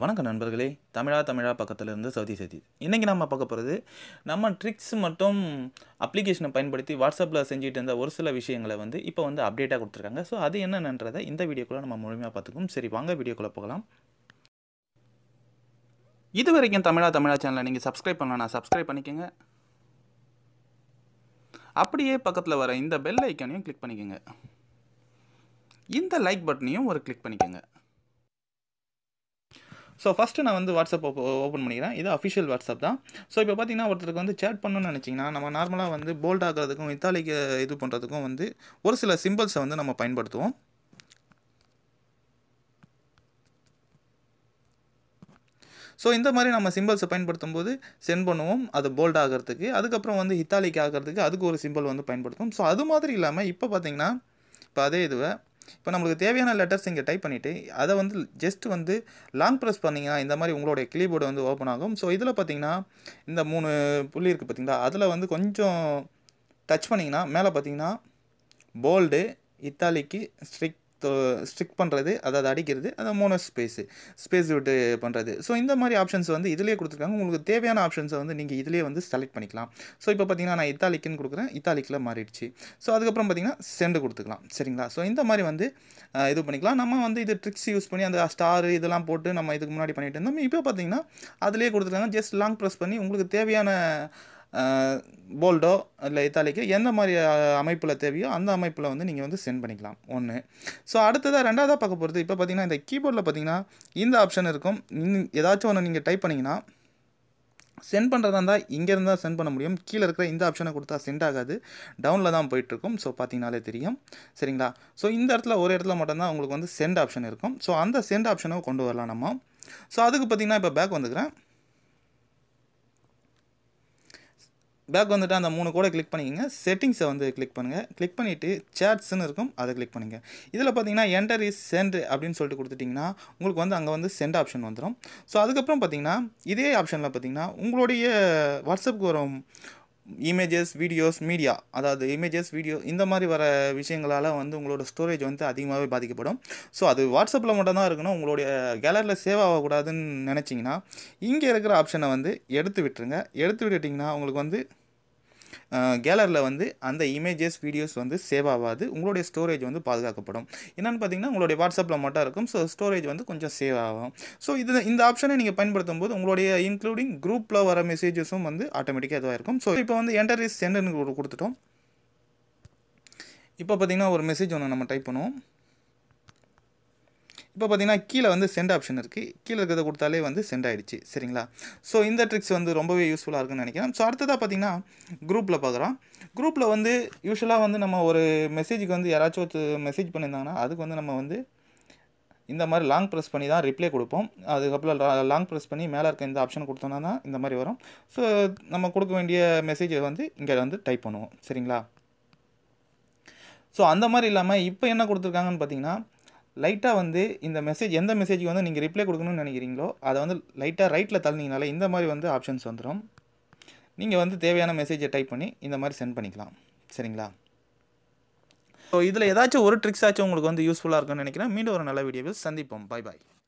வணக்கம் நண்பர்களே தமிழா தமிழா இருந்து சவுதி சதி இன்றைக்கி நம்ம பார்க்க போகிறது நம்ம ட்ரிக்ஸ் மற்றும் அப்ளிகேஷனை பயன்படுத்தி வாட்ஸ்அப்பில் செஞ்சுட்டு இருந்த ஒரு சில விஷயங்களை வந்து இப்போ வந்து அப்டேட்டாக கொடுத்துருக்காங்க ஸோ அது என்னென்னன்றதை இந்த வீடியோக்குள்ளே நம்ம முழுமையாக பார்த்துக்கும் சரி வாங்க வீடியோக்குள்ளே போகலாம் இது வரைக்கும் தமிழா தமிழா சேனலை நீங்கள் சப்ஸ்கிரைப் பண்ணலாம் சப்ஸ்கிரைப் பண்ணிக்கோங்க அப்படியே பக்கத்தில் வர இந்த பெல் ஐக்கானையும் கிளிக் பண்ணிக்கோங்க இந்த லைக் பட்டனையும் ஒரு கிளிக் பண்ணிக்கோங்க ஸோ ஃபஸ்ட்டு நான் வந்து வாட்ஸ்அப் ஓப்பன் பண்ணிக்கிறேன் இது அஃபிஷியல் வாட்ஸ்அப் தான் ஸோ இப்போ பார்த்தீங்கன்னா ஒருத்தருக்கு வந்து சேட் பண்ணணும்னு நினச்சிங்கன்னா நம்ம நார்மலாக வந்து போல்ட் ஆகிறதுக்கும் இத்தாலிக்கு இது பண்ணுறதுக்கும் வந்து ஒரு சில சிம்பிள்ஸை வந்து நம்ம பயன்படுத்துவோம் ஸோ இந்த மாதிரி நம்ம சிம்பிள்ஸை பயன்படுத்தும் போது சென்ட் பண்ணுவோம் அது போல்ட் ஆகிறதுக்கு அதுக்கப்புறம் வந்து ஹித்தாலிக்கு ஆகிறதுக்கு அதுக்கு ஒரு சிம்பிள் வந்து பயன்படுத்துவோம் ஸோ அது மாதிரி இல்லாமல் இப்போ பார்த்தீங்கன்னா இப்போ அதே இதுவை இப்போ நம்மளுக்கு தேவையான லெட்டர்ஸ் இங்கே டைப் பண்ணிவிட்டு அதை வந்து ஜஸ்ட் வந்து லாங் ப்ரெஸ் பண்ணிங்கன்னா இந்த மாதிரி உங்களுடைய கிளிபோர்டு வந்து ஓப்பன் ஆகும் ஸோ இதில் பார்த்தீங்கன்னா இந்த மூணு புள்ளி இருக்குது பார்த்தீங்களா அதில் வந்து கொஞ்சம் டச் பண்ணிங்கன்னா மேலே பார்த்தீங்கன்னா போல்டு இத்தாலிக்கு ஸ்ட்ரிக் ஸ்ட்ரிக் பண்ணுறது அதாவது அடிக்கிறது அந்த மோனோ ஸ்பேஸு ஸ்பேஸ் விட்டு பண்ணுறது ஸோ இந்த மாதிரி ஆப்ஷன்ஸ் வந்து இதிலே கொடுத்துருக்காங்க உங்களுக்கு தேவையான ஆப்ஷன்ஸை வந்து நீங்கள் இதிலே வந்து செலக்ட் பண்ணிக்கலாம் ஸோ இப்போ பார்த்தீங்கன்னா நான் இத்தாலிக்குன்னு கொடுக்குறேன் இத்தாலிக்கில் மாறிடுச்சு ஸோ அதுக்கப்புறம் பார்த்தீங்கன்னா சென்டு கொடுத்துக்கலாம் சரிங்களா ஸோ இந்த மாதிரி வந்து இது பண்ணிக்கலாம் நம்ம வந்து இது ட்ரிக்ஸ் யூஸ் பண்ணி அந்த ஸ்டார் இதெல்லாம் போட்டு நம்ம இதுக்கு முன்னாடி பண்ணிகிட்டு இருந்தோம் இப்போ பார்த்தீங்கன்னா அதிலே கொடுத்துருக்காங்க ஜஸ்ட் லாங் ப்ரெஸ் பண்ணி உங்களுக்கு தேவையான போல்டோ இல்லை இத்தாலிக்கு எந்த மாதிரி அமைப்பில் தேவையோ அந்த அமைப்பில் வந்து நீங்கள் வந்து சென்ட் பண்ணிக்கலாம் ஒன்று ஸோ அடுத்ததாக ரெண்டாவதாக பார்க்க போகிறது இப்போ பார்த்தீங்கன்னா இந்த கீபோர்டில் பார்த்தீங்கன்னா இந்த ஆப்ஷன் இருக்கும் ஏதாச்சும் ஒன்று நீங்கள் டைப் பண்ணிங்கன்னா சென்ட் பண்ணுறதா இருந்தால் இங்கேருந்து தான் சென்ட் பண்ண முடியும் கீழே இருக்கிற இந்த ஆப்ஷனை கொடுத்தா சென்ட் ஆகாது டவுனில் தான் போயிட்டுருக்கும் ஸோ பார்த்தீங்கனாலே தெரியும் சரிங்களா ஸோ இந்த இடத்துல ஒரு இடத்துல மட்டும்தான் உங்களுக்கு வந்து சென்ட் ஆப்ஷன் இருக்கும் ஸோ அந்த சென்ட் ஆப்ஷனை கொண்டு வரலாம் நம்ம ஸோ அதுக்கு பார்த்திங்கன்னா இப்போ பேக் வந்துக்கிறேன் பேக் வந்துட்டு அந்த மூணு கூட கிளிக் பண்ணிக்கிங்க செட்டிங்ஸை வந்து கிளிக் பண்ணுங்கள் கிளிக் பண்ணிவிட்டு சேட்ஸ்னு இருக்கும் அதை கிளிக் பண்ணுங்கள் இதில் பார்த்தீங்கன்னா என்டர் இஸ் சென்ட் அப்படின்னு சொல்லிட்டு கொடுத்துட்டிங்கன்னா உங்களுக்கு வந்து அங்கே வந்து சென்ட் ஆப்ஷன் வந்துடும் ஸோ அதுக்கப்புறம் பார்த்தீங்கன்னா இதே ஆப்ஷனில் பார்த்தீங்கன்னா உங்களுடைய வாட்ஸ்அப்புக்கு வரும் இமேஜஸ் வீடியோஸ் மீடியா அதாவது இமேஜஸ் வீடியோ இந்த மாதிரி வர விஷயங்களால் வந்து உங்களோட ஸ்டோரேஜ் வந்து அதிகமாகவே பாதிக்கப்படும் ஸோ அது வாட்ஸ்அப்பில் மட்டும்தான் இருக்கணும் உங்களுடைய கேலரியில் சேவ் ஆகக்கூடாதுன்னு நினச்சிங்கன்னா இங்கே இருக்கிற ஆப்ஷனை வந்து எடுத்து விட்டுருங்க எடுத்து விட்டுட்டிங்கன்னா உங்களுக்கு வந்து கேலரில் வந்து அந்த இமேஜஸ் வீடியோஸ் வந்து சேவ் ஆகாது உங்களுடைய ஸ்டோரேஜ் வந்து பாதுகாக்கப்படும் என்னென்னு பார்த்தீங்கன்னா உங்களுடைய வாட்ஸ்அப்பில் மட்டும் இருக்கும் ஸோ ஸ்டோரேஜ் வந்து கொஞ்சம் சேவ் ஆகும் ஸோ இது இந்த ஆப்ஷனை நீங்கள் பயன்படுத்தும் போது உங்களுடைய இன்க்ளூடிங் குரூப்பில் வர மெசேஜஸும் வந்து ஆட்டோமேட்டிக்காக இதுவாக இருக்கும் ஸோ இப்போ வந்து என்டர்ஸ் சென்டர்னு கொடுத்துட்டோம் இப்போ பார்த்தீங்கன்னா ஒரு மெசேஜ் ஒன்று நம்ம டைப் பண்ணுவோம் இப்போ பார்த்தீங்கன்னா கீழே வந்து சென்ட் ஆப்ஷன் இருக்குது கீழே இருக்கிறத கொடுத்தாலே வந்து சென்ட் ஆகிடுச்சு சரிங்களா ஸோ இந்த ட்ரிக்ஸ் வந்து ரொம்பவே யூஸ்ஃபுல்லாக இருக்குன்னு நினைக்கிறேன் ஸோ அடுத்ததாக பார்த்தீங்கன்னா குரூப்பில் பார்க்குறோம் குரூப்பில் வந்து யூஸ்வலாக வந்து நம்ம ஒரு மெசேஜுக்கு வந்து யாராச்சும் ஒரு மெசேஜ் பண்ணியிருந்தாங்கன்னா அதுக்கு வந்து நம்ம வந்து இந்த மாதிரி லாங் ப்ரெஸ் பண்ணி தான் ரிப்ளை கொடுப்போம் அதுக்கப்புறம் லாங் ப்ரெஸ் பண்ணி மேலே இருக்க இந்த ஆப்ஷன் கொடுத்தோன்னா தான் இந்த மாதிரி வரும் ஸோ நம்ம கொடுக்க வேண்டிய மெசேஜை வந்து இங்கே வந்து டைப் பண்ணுவோம் சரிங்களா ஸோ அந்த மாதிரி இல்லாமல் இப்போ என்ன கொடுத்துருக்காங்கன்னு பார்த்தீங்கன்னா லைட்டாக வந்து இந்த மெசேஜ் எந்த மெசேஜுக்கு வந்து நீங்கள் ரிப்ளை கொடுக்கணும்னு நினைக்கிறீங்களோ அதை வந்து லைட்டாக ரைட்டில் தள்ளினீங்கனால இந்த மாதிரி வந்து ஆப்ஷன்ஸ் வந்துடும் நீங்கள் வந்து தேவையான மெசேஜை டைப் பண்ணி இந்த மாதிரி சென்ட் பண்ணிக்கலாம் சரிங்களா ஸோ இதில் ஏதாச்சும் ஒரு ட்ரிக்ஸாச்சும் உங்களுக்கு வந்து யூஸ்ஃபுல்லாக இருக்கும்னு நினைக்கிறேன் மீண்டும் ஒரு நல்ல வீடியோவில் சந்திப்போம் பாய் பாய்